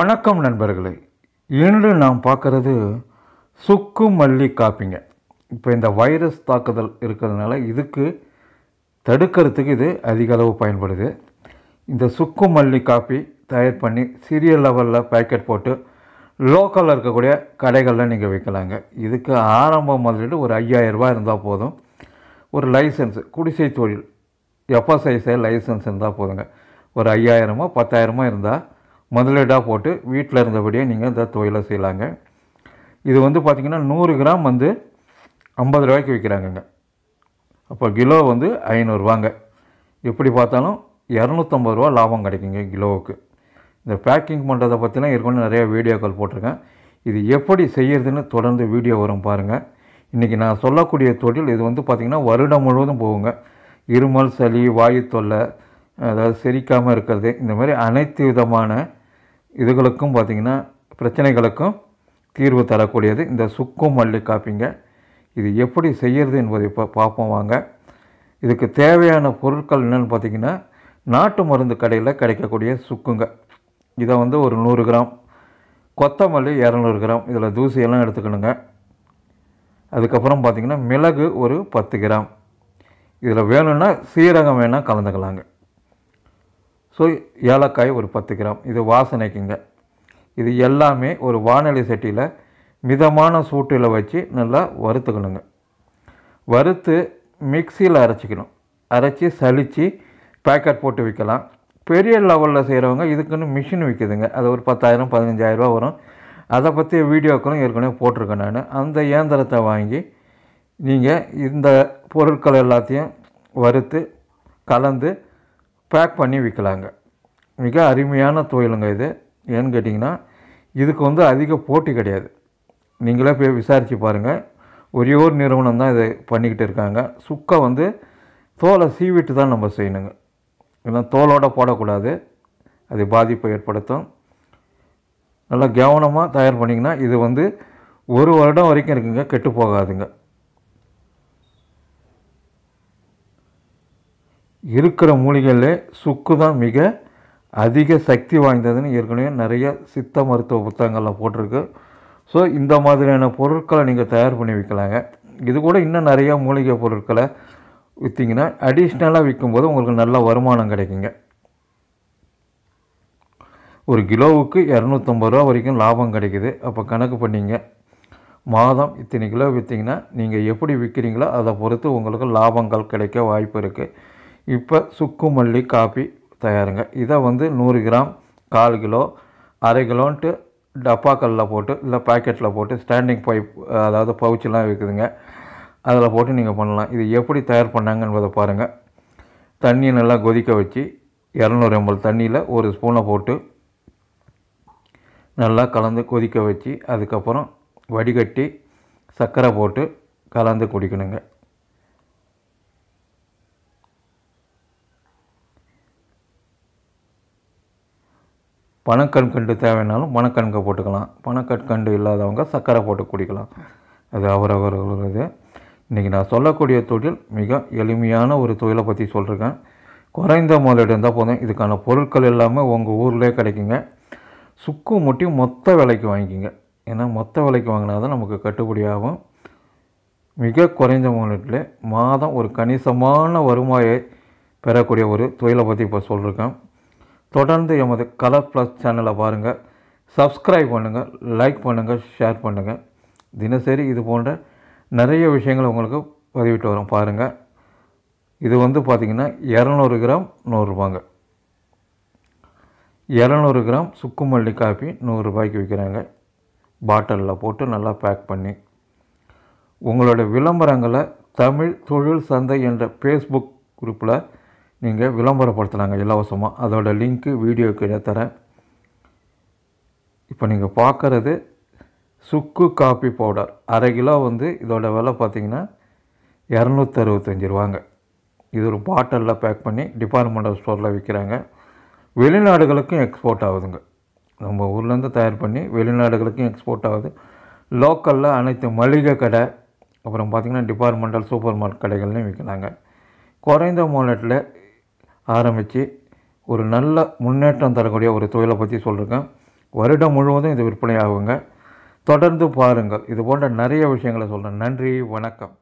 வணக்கம் நண்பர்களே இன்று நாம் பார்க்குறது சுக்கு மல்லி காப்பிங்க இப்போ இந்த வைரஸ் தாக்குதல் இருக்கிறதுனால இதுக்கு தடுக்கிறதுக்கு இது அதிக அளவு பயன்படுது இந்த சுக்கு மல்லி காப்பி தயார் பண்ணி சிறிய லெவலில் பேக்கெட் போட்டு லோக்கலில் இருக்கக்கூடிய கடைகளில் நீங்கள் விற்கலாங்க இதுக்கு ஆரம்ப முதலீடு ஒரு ஐயாயிரரூபா இருந்தால் போதும் ஒரு லைசன்ஸு குடிசை தொழில் எஃப்எஸ்ஐசை லைசன்ஸ் இருந்தால் போதுங்க ஒரு ஐயாயிரமோ பத்தாயிரமோ இருந்தால் முதலீடாக போட்டு வீட்டில் இருந்தபடியே நீங்கள் இந்த தொழிலை செய்யலாங்க இது வந்து பார்த்திங்கன்னா நூறு கிராம் வந்து ஐம்பது ரூபாய்க்கு விற்கிறாங்கங்க அப்போ கிலோ வந்து ஐநூறுரூவாங்க எப்படி பார்த்தாலும் இரநூத்தம்பது ரூபா லாபம் கிடைக்குங்க கிலோவுக்கு இந்த பேக்கிங் பண்ணுறதை பற்றிலாம் இருக்கணும் நிறையா வீடியோக்கள் போட்டிருக்கேன் இது எப்படி செய்கிறதுன்னு தொடர்ந்து வீடியோ வரும் பாருங்கள் இன்றைக்கி நான் சொல்லக்கூடிய தொழில் இது வந்து பார்த்திங்கன்னா வருடம் முழுவதும் போகுங்க இருமல் சளி வாயு தொல்லை அதாவது செரிக்காமல் இருக்கிறது இந்த மாதிரி அனைத்து விதமான இதுகளுக்கும் பார்த்திங்கன்னா பிரச்சனைகளுக்கும் தீர்வு தரக்கூடியது இந்த சுக்கு மல்லி காப்பிங்க இது எப்படி செய்கிறது என்பதை இப்போ பார்ப்போம் வாங்க இதுக்கு தேவையான பொருட்கள் என்னென்னு பார்த்திங்கன்னா நாட்டு மருந்து கடையில் கிடைக்கக்கூடிய சுக்குங்க இதை வந்து ஒரு நூறு கிராம் கொத்தமல்லி இரநூறு கிராம் இதில் தூசியெல்லாம் எடுத்துக்கணுங்க அதுக்கப்புறம் பார்த்திங்கன்னா மிளகு ஒரு பத்து கிராம் இதில் வேணும்னா சீரகம் வேணால் கலந்துக்கலாங்க ஸோ ஏலக்காய் ஒரு பத்து கிராம் இது வாசனைக்குங்க இது எல்லாமே ஒரு வானொலி சட்டியில் மிதமான சூட்டில் வச்சு நல்லா வறுத்துக்கணுங்க வறுத்து மிக்சியில் அரைச்சிக்கணும் அரைச்சி சளிச்சு பேக்கெட் போட்டு விற்கலாம் பெரிய லெவலில் செய்கிறவங்க இதுக்குன்னு மிஷின் விற்கிதுங்க அது ஒரு பத்தாயிரம் பதினஞ்சாயிரரூபா வரும் அதை பற்றி வீடியோக்களும் ஏற்கனவே போட்டிருக்கேன் நான் அந்த இயந்திரத்தை வாங்கி நீங்கள் இந்த பொருட்கள் எல்லாத்தையும் வறுத்து கலந்து பேக் பண்ணி விற்கலாங்க மிக அருமையான தொழிலுங்க இது ஏன்னு கேட்டிங்கன்னா இதுக்கு வந்து அதிக போட்டி கிடையாது நீங்களே போய் விசாரித்து பாருங்கள் ஒரே ஒரு நிறுவனம் தான் இதை பண்ணிக்கிட்டு இருக்காங்க சுக்கை வந்து தோலை சீவிட்டு தான் நம்ம செய்யணுங்க ஏன்னா தோலோடு போடக்கூடாது அது பாதிப்பை ஏற்படுத்தும் நல்லா கவனமாக தயார் பண்ணிங்கன்னா இது வந்து ஒரு வருடம் வரைக்கும் இருக்குங்க கெட்டு போகாதுங்க இருக்கிற மூலிகையில் சுக்கு தான் மிக அதிக சக்தி வாய்ந்ததுன்னு ஏற்கனவே நிறைய சித்த மருத்துவ புத்தகங்களில் போட்டிருக்கு ஸோ இந்த மாதிரியான பொருட்களை நீங்கள் தயார் பண்ணி விற்கலாங்க இது கூட இன்னும் நிறையா மூலிகை பொருட்களை விற்றிங்கன்னா அடிஷ்னலாக விற்கும்போது உங்களுக்கு நல்ல வருமானம் கிடைக்குங்க ஒரு கிலோவுக்கு இரநூத்தம்பது ரூபா வரைக்கும் லாபம் கிடைக்குது அப்போ கணக்கு பண்ணிங்க மாதம் இத்தனை கிலோ விற்றிங்கன்னா நீங்கள் எப்படி விற்கிறீங்களோ அதை பொறுத்து உங்களுக்கு லாபங்கள் கிடைக்க வாய்ப்பு இருக்குது இப்போ சுக்கு மல்லி காஃபி தயாருங்க இதை வந்து நூறு கிராம் கால் கிலோ அரை கிலோன்ட்டு டப்பாக்கல்லில் போட்டு இல்லை பேக்கெட்டில் போட்டு ஸ்டாண்டிங் பைப் அதாவது பவுச்செலாம் இருக்குதுங்க அதில் போட்டு நீங்கள் பண்ணலாம் இது எப்படி தயார் பண்ணாங்க என்பதை பாருங்கள் தண்ணியை நல்லா கொதிக்க வச்சு இரநூறு எம்எல் தண்ணியில் ஒரு ஸ்பூனை போட்டு நல்லா கலந்து கொதிக்க வச்சு அதுக்கப்புறம் வடிகட்டி சர்க்கரை போட்டு கலந்து குடிக்கணுங்க பணக்கண்கண்டு தேவைனாலும் பனக்கண்கை போட்டுக்கலாம் பணக்கண்கண்டு இல்லாதவங்க சர்க்கரை போட்டு குடிக்கலாம் அது அவரவர்களுடைய இன்றைக்கி நான் சொல்லக்கூடிய தொழில் மிக எளிமையான ஒரு தொழிலை பற்றி சொல்கிறேன் குறைந்த முதலீடு இருந்தால் போதும் இதுக்கான பொருட்கள் எல்லாமே உங்கள் ஊர்லேயே கிடைக்குங்க சுக்கு முட்டி மொத்த விலைக்கு வாங்கிக்கிங்க ஏன்னா மொத்த விலைக்கு வாங்கினா தான் நமக்கு கட்டுப்படியாகும் மிக குறைந்த முதலீட்டில் மாதம் ஒரு கணிசமான வருமாயை பெறக்கூடிய ஒரு தொழிலை பற்றி இப்போ சொல்கிறேன் தொடர்ந்து எமது கலர் ப்ளஸ் சேனலை பாருங்கள் சப்ஸ்கிரைப் பண்ணுங்கள் லைக் பண்ணுங்கள் ஷேர் பண்ணுங்கள் தினசரி இது போன்ற நிறைய விஷயங்கள் உங்களுக்கு பதிவிட்டு வரும் பாருங்கள் இது வந்து பார்த்திங்கன்னா இரநூறு கிராம் நூறுரூபாங்க இரநூறு கிராம் சுக்குமல்லி காப்பி நூறுரூபாய்க்கு விற்கிறாங்க பாட்டிலில் போட்டு நல்லா பேக் பண்ணி உங்களோட விளம்பரங்களை தமிழ் தொழில் சந்தை என்ற ஃபேஸ்புக் குரூப்பில் நீங்கள் விளம்பரப்படுத்தலாங்க இலவசமாக அதோடய லிங்க்கு வீடியோ கீழே தரேன் இப்போ நீங்கள் பார்க்குறது சுக்கு காஃபி பவுடர் அரை கிலோ வந்து இதோட விலை பார்த்திங்கன்னா இரநூத்தறுபத்தஞ்சி ரூபாங்க இது ஒரு பாட்டிலில் பேக் பண்ணி டிபார்ட்மெண்டல் ஸ்டோரில் விற்கிறாங்க வெளிநாடுகளுக்கும் எக்ஸ்போர்ட் ஆகுதுங்க நம்ம ஊர்லேருந்து தயார் பண்ணி வெளிநாடுகளுக்கும் எக்ஸ்போர்ட் ஆகுது லோக்கலில் அனைத்து மளிகை கடை அப்புறம் பார்த்திங்கன்னா டிபார்ட்மெண்டல் சூப்பர் மார்க்கெட் கடைகள்லையும் விற்கிறாங்க குறைந்த மூலத்தில் ஆரம்பித்து ஒரு நல்ல முன்னேற்றம் தரக்கூடிய ஒரு தொழிலை பற்றி சொல்கிறேன் வருடம் முழுவதும் இது விற்பனையாகுங்க தொடர்ந்து பாருங்கள் இது போன்ற நிறைய விஷயங்களை சொல்கிறேன் நன்றி வணக்கம்